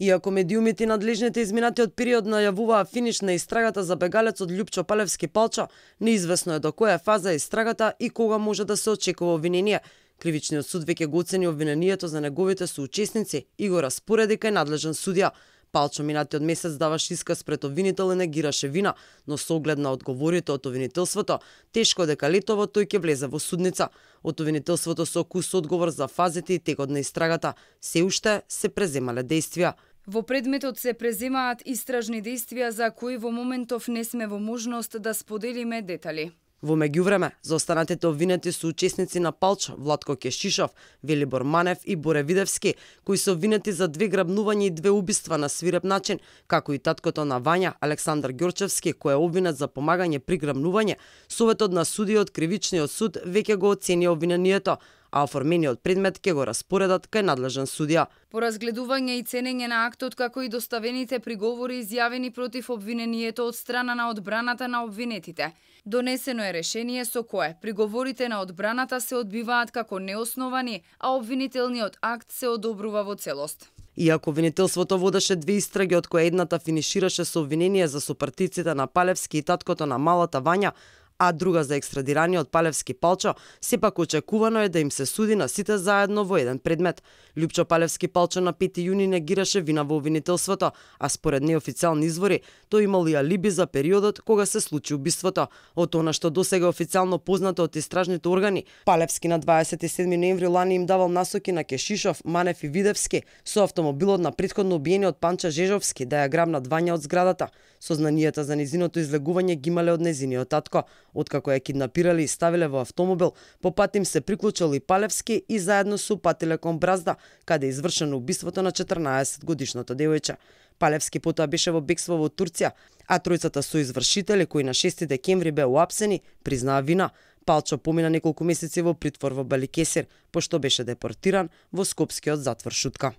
Иако медиумите и надлежните изминатиот период најавуваа финиш на истрагата за бегалецот Лјупчо Палевски Палча, неизвестно е до која фаза е истрагата и кога може да се очекува обвинение. Кривичниот суд веќе го оцени обвинението за неговите соучесници и го распореди кај надлежен судија. Палчо од месец даваше исказ пред обвинител и негираше вина, но со оглед на одговорите од обвинителството, тешко дека летово тој ќе влезе во судница. Од обвинителството со кус одговор за фазите и текот на истрагата, се уште се преземале действија. Во предметот се преземаат истражни действија за кои во моментов не сме во можност да споделиме детали. Во меѓувреме, останатите обвинети се учесници на Палч, Владко Кешишов, Велибор Манев и Боре Видевски, кои се обвинети за две грабнувања и две убиства на свиреп начин, како и таткото на Вања, Александар Ѓорчевски, кој е обвинет за помагање при грабнување, Советот на судиот кривичниот суд веќе го оцени обвинението, а оформениот предмет ќе го распоредат кај надлежен судија. По разгледување и ценење на актот како и доставените приговори изјавени против обвинението од страна на одбраната на обвинетите, донесено е решение со кое приговорите на одбраната се одбиваат како неосновани, а обвинителниот акт се одобрува во целост. Иако обвинителството водеше две истраги од кои едната финишираше со обвинение за супартиците на Палевски и таткото на Малата Вања, а друга за екстрадирање од Палевски Палчо, сепак очекувано е да им се суди на сите заедно во еден предмет. Лјупчо Палевски Палчо на 5 јуни негираше вина во обвинителството, а според неофицијални извори тој имал и алиби за периодот кога се случи убиството. Од она што досега официјално познато од истражните органи, Палевски на 27 ноември лани им давал насоки на Кешишов, Манев и Видевски со автомобилот на предходно убиени од Панча Жежовски да ја грабнат вања од зградата. Сознанијата за незиното излегување ги имале од незиниот татко, Откако ја киднапирали и ставиле во автомобил, по пат им се приклучил и Палевски и заедно со патиле кон Бразда, каде извршено убиството на 14-годишното девојче. Палевски потоа беше во бегство во Турција, а тројцата со извршители кои на 6 декември беа уапсени, признаа вина. Палчо помина неколку месеци во притвор во Баликесир, пошто беше депортиран во Скопскиот затвор Шутка.